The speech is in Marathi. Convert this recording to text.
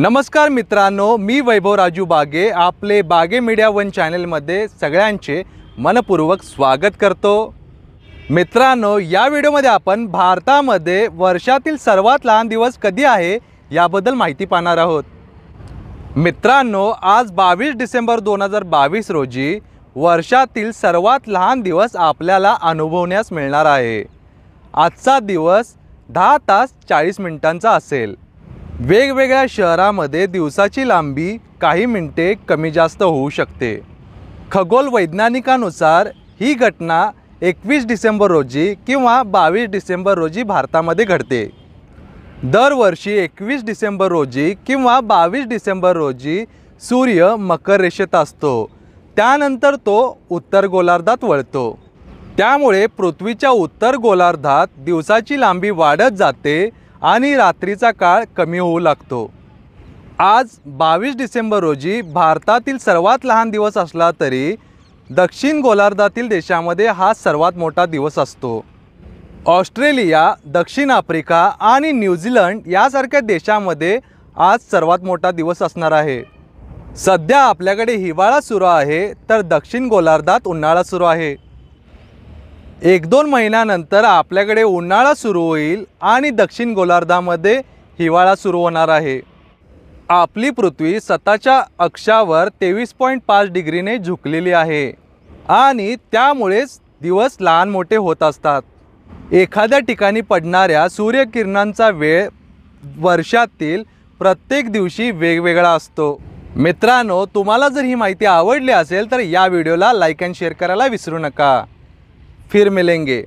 नमस्कार मित्रांनो मी वैभव राजू बागे आपले बागे मीडिया वन चॅनेलमध्ये सगळ्यांचे मनपूर्वक स्वागत करतो मित्रांनो या व्हिडिओमध्ये आपण भारतामध्ये वर्षातील सर्वात लहान दिवस कधी आहे याबद्दल माहिती पाहणार आहोत मित्रांनो आज बावीस डिसेंबर दोन हजार बावीस रोजी वर्षातील सर्वात लहान दिवस आपल्याला अनुभवण्यास मिळणार आहे आजचा दिवस दहा तास चाळीस मिनिटांचा असेल वेगवेगळ्या शहरामध्ये दिवसाची लांबी काही मिनटे कमी जास्त होऊ शकते खगोल वैज्ञानिकानुसार ही घटना एकवीस डिसेंबर रोजी किंवा बावीस डिसेंबर रोजी भारतामध्ये घडते दरवर्षी एकवीस डिसेंबर रोजी किंवा बावीस डिसेंबर रोजी सूर्य मकर रेषेत असतो त्यानंतर तो उत्तर गोलार्धात वळतो त्यामुळे पृथ्वीच्या उत्तर गोलार्धात दिवसाची लांबी वाढत जाते आणि रात्रीचा काळ कमी होऊ लागतो आज बावीस डिसेंबर रोजी भारतातील सर्वात लहान दिवस असला तरी दक्षिण गोलार्धातील देशामध्ये हा सर्वात मोठा दिवस असतो ऑस्ट्रेलिया दक्षिण आफ्रिका आणि न्यूझीलंड यासारख्या देशामध्ये आज सर्वात मोठा दिवस असणार आहे सध्या आपल्याकडे हिवाळा सुरू आहे तर दक्षिण गोलार्धात उन्हाळा सुरू आहे एक दोन महिन्यानंतर आपल्याकडे उन्हाळा सुरू होईल आणि दक्षिण गोलार्धामध्ये हिवाळा सुरू होणार आहे आपली पृथ्वी स्वतःच्या अक्षावर तेवीस पॉईंट पाच डिग्रीने झुकलेली आहे आणि त्यामुळेच दिवस लहान मोठे होत असतात एखाद्या ठिकाणी पडणाऱ्या सूर्यकिरणांचा वेळ वर्षातील प्रत्येक दिवशी वेगवेगळा असतो मित्रांनो तुम्हाला जर ही माहिती आवडली असेल तर या व्हिडिओला लाईक अँड शेअर करायला विसरू नका फिर मिलेंगे